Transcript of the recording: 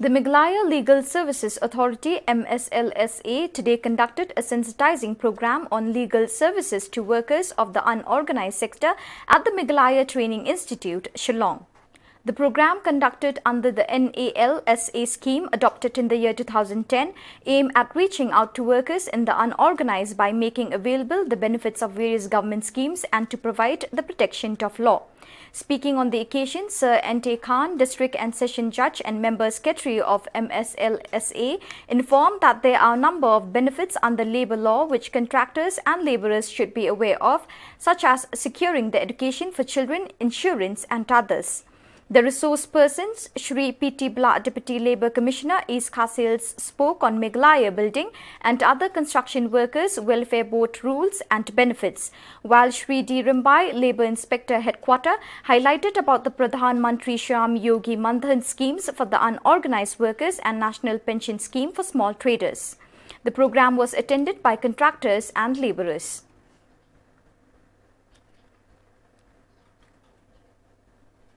The Meghalaya Legal Services Authority MSLSA today conducted a sensitizing program on legal services to workers of the unorganized sector at the Meghalaya Training Institute, Shillong. The program conducted under the NALSA scheme adopted in the year 2010 aimed at reaching out to workers in the unorganized by making available the benefits of various government schemes and to provide the protection of law. Speaking on the occasion, Sir Ante Khan, District and Session Judge and Member Secretary of MSLSA, informed that there are a number of benefits under labour law which contractors and labourers should be aware of, such as securing the education for children, insurance and others. The resource persons, Shri P.T. Bla, Deputy Labour Commissioner, East Khasils spoke on Meghalaya building and other construction workers' welfare board rules and benefits, while Shri D. Rimbai, Labour Inspector Headquarter, highlighted about the Pradhan Mantri Sham Yogi Mandhan schemes for the unorganised workers and National Pension Scheme for small traders. The programme was attended by contractors and labourers.